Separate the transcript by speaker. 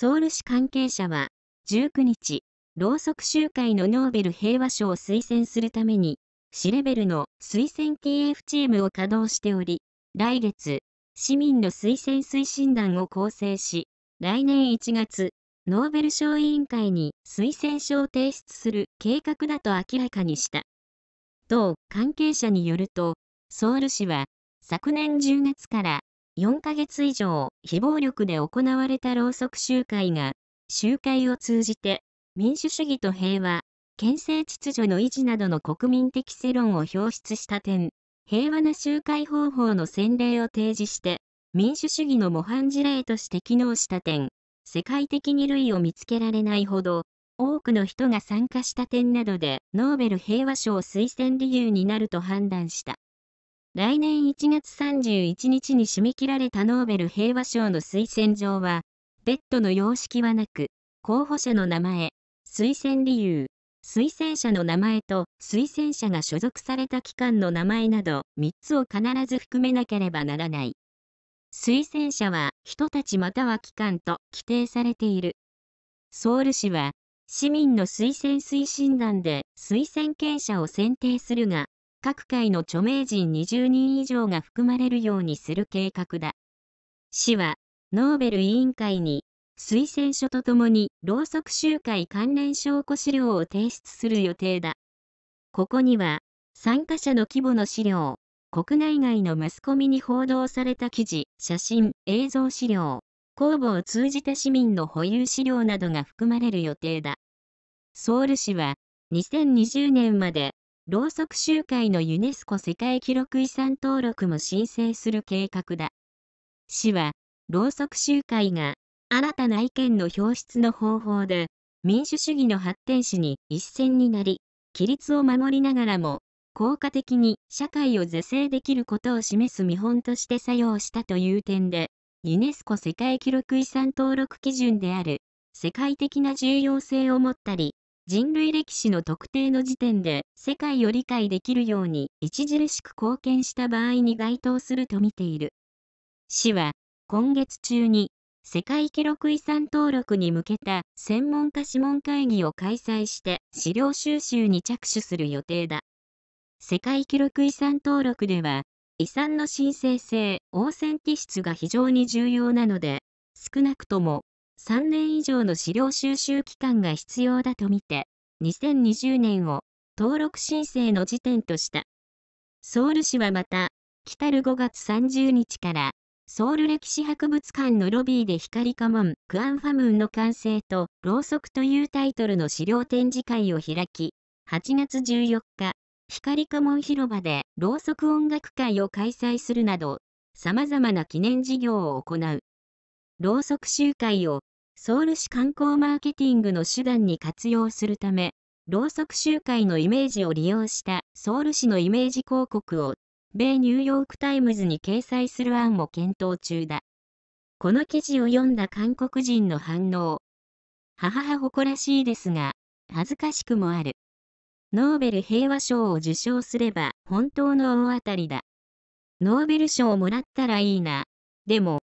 Speaker 1: ソウル市関係者は、19日、ろうそく集会のノーベル平和賞を推薦するために、市レベルの推薦 KF チームを稼働しており、来月、市民の推薦推進団を構成し、来年1月、ノーベル賞委員会に推薦書を提出する計画だと明らかにした。同関係者によると、ソウル市は昨年10月から4ヶ月以上、非暴力で行われたろうそく集会が、集会を通じて、民主主義と平和、憲政秩序の維持などの国民的世論を表出した点、平和な集会方法の先例を提示して、民主主義の模範事例として機能した点、世界的に類を見つけられないほど、多くの人が参加した点などで、ノーベル平和賞推薦理由になると判断した。来年1月31日に締め切られたノーベル平和賞の推薦状は、ッドの様式はなく、候補者の名前、推薦理由、推薦者の名前と推薦者が所属された機関の名前など3つを必ず含めなければならない。推薦者は人たちまたは機関と規定されている。ソウル市は市民の推薦推進団で推薦権者を選定するが、各界の著名人20人以上が含まれるようにする計画だ。市は、ノーベル委員会に、推薦書とともに、ろうそく集会関連証拠資料を提出する予定だ。ここには、参加者の規模の資料、国内外のマスコミに報道された記事、写真、映像資料、公募を通じた市民の保有資料などが含まれる予定だ。ソウル市は、2020年までろうそく集会のユネスコ世界記録遺産登録も申請する計画だ。市は、ろうそく集会が、新たな意見の表出の方法で、民主主義の発展史に一線になり、規律を守りながらも、効果的に社会を是正できることを示す見本として作用したという点で、ユネスコ世界記録遺産登録基準である、世界的な重要性を持ったり、人類歴史の特定の時点で世界を理解できるように著しく貢献した場合に該当するとみている。市は、今月中に世界記録遺産登録に向けた専門家諮問会議を開催して資料収集に着手する予定だ。世界記録遺産登録では、遺産の申請性、オーセンティが非常に重要なので、少なくとも3年以上の資料収集期間が必要だとみて、2020年を登録申請の時点とした。ソウル市はまた、来る5月30日から、ソウル歴史博物館のロビーで光家門、クアンファムンの完成と、ろうそくというタイトルの資料展示会を開き、8月14日、光家門広場でろうそく音楽会を開催するなど、様々な記念事業を行う。ろうそく集会をソウル市観光マーケティングの手段に活用するため、ろうそく集会のイメージを利用したソウル市のイメージ広告を、米ニューヨークタイムズに掲載する案も検討中だ。この記事を読んだ韓国人の反応。母はは誇らしいですが、恥ずかしくもある。ノーベル平和賞を受賞すれば本当の大当たりだ。ノーベル賞をもらったらいいな。でも、